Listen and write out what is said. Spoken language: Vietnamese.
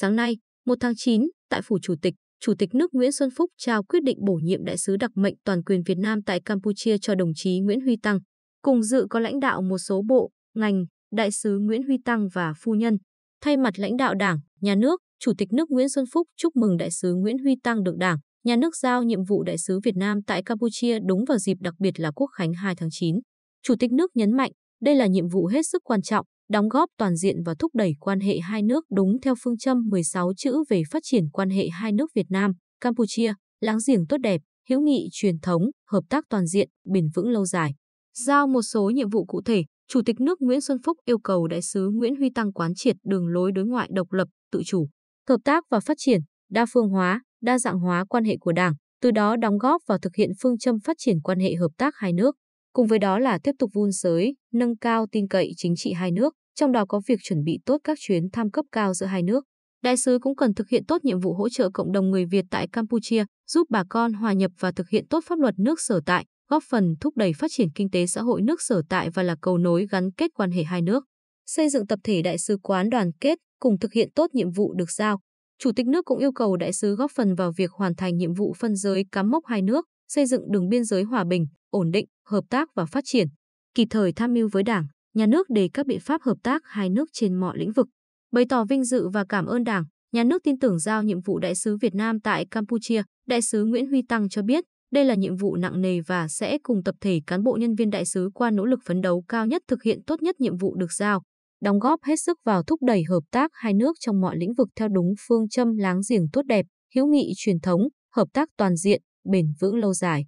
Sáng nay, 1 tháng 9, tại Phủ Chủ tịch, Chủ tịch nước Nguyễn Xuân Phúc trao quyết định bổ nhiệm đại sứ đặc mệnh toàn quyền Việt Nam tại Campuchia cho đồng chí Nguyễn Huy Tăng. Cùng dự có lãnh đạo một số bộ, ngành, đại sứ Nguyễn Huy Tăng và phu nhân. Thay mặt lãnh đạo Đảng, Nhà nước, Chủ tịch nước Nguyễn Xuân Phúc chúc mừng đại sứ Nguyễn Huy Tăng được Đảng, Nhà nước giao nhiệm vụ đại sứ Việt Nam tại Campuchia đúng vào dịp đặc biệt là Quốc khánh 2 tháng 9. Chủ tịch nước nhấn mạnh, đây là nhiệm vụ hết sức quan trọng, đóng góp toàn diện và thúc đẩy quan hệ hai nước đúng theo phương châm 16 chữ về phát triển quan hệ hai nước Việt Nam, Campuchia, láng giềng tốt đẹp, hữu nghị truyền thống, hợp tác toàn diện, bền vững lâu dài. Giao một số nhiệm vụ cụ thể, Chủ tịch nước Nguyễn Xuân Phúc yêu cầu đại sứ Nguyễn Huy Tăng quán triệt đường lối đối ngoại độc lập, tự chủ, hợp tác và phát triển, đa phương hóa, đa dạng hóa quan hệ của Đảng, từ đó đóng góp vào thực hiện phương châm phát triển quan hệ hợp tác hai nước. Cùng với đó là tiếp tục vun sới, nâng cao tin cậy chính trị hai nước, trong đó có việc chuẩn bị tốt các chuyến thăm cấp cao giữa hai nước. Đại sứ cũng cần thực hiện tốt nhiệm vụ hỗ trợ cộng đồng người Việt tại Campuchia, giúp bà con hòa nhập và thực hiện tốt pháp luật nước sở tại, góp phần thúc đẩy phát triển kinh tế xã hội nước sở tại và là cầu nối gắn kết quan hệ hai nước. Xây dựng tập thể đại sứ quán đoàn kết cùng thực hiện tốt nhiệm vụ được giao. Chủ tịch nước cũng yêu cầu đại sứ góp phần vào việc hoàn thành nhiệm vụ phân giới cắm mốc hai nước, xây dựng đường biên giới hòa bình, ổn định, hợp tác và phát triển, kịp thời tham mưu với Đảng, Nhà nước để các biện pháp hợp tác hai nước trên mọi lĩnh vực. Bày tỏ vinh dự và cảm ơn Đảng, Nhà nước tin tưởng giao nhiệm vụ đại sứ Việt Nam tại Campuchia, đại sứ Nguyễn Huy Tăng cho biết, đây là nhiệm vụ nặng nề và sẽ cùng tập thể cán bộ nhân viên đại sứ qua nỗ lực phấn đấu cao nhất thực hiện tốt nhất nhiệm vụ được giao, đóng góp hết sức vào thúc đẩy hợp tác hai nước trong mọi lĩnh vực theo đúng phương châm láng giềng tốt đẹp, hữu nghị truyền thống, hợp tác toàn diện, bền vững lâu dài